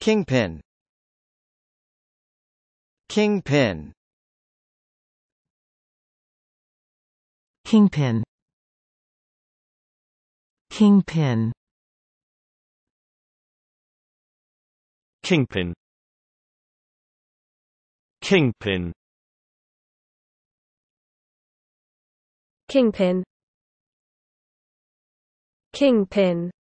Kingpin Kingpin Kingpin Kingpin Kingpin Kingpin Kingpin Kingpin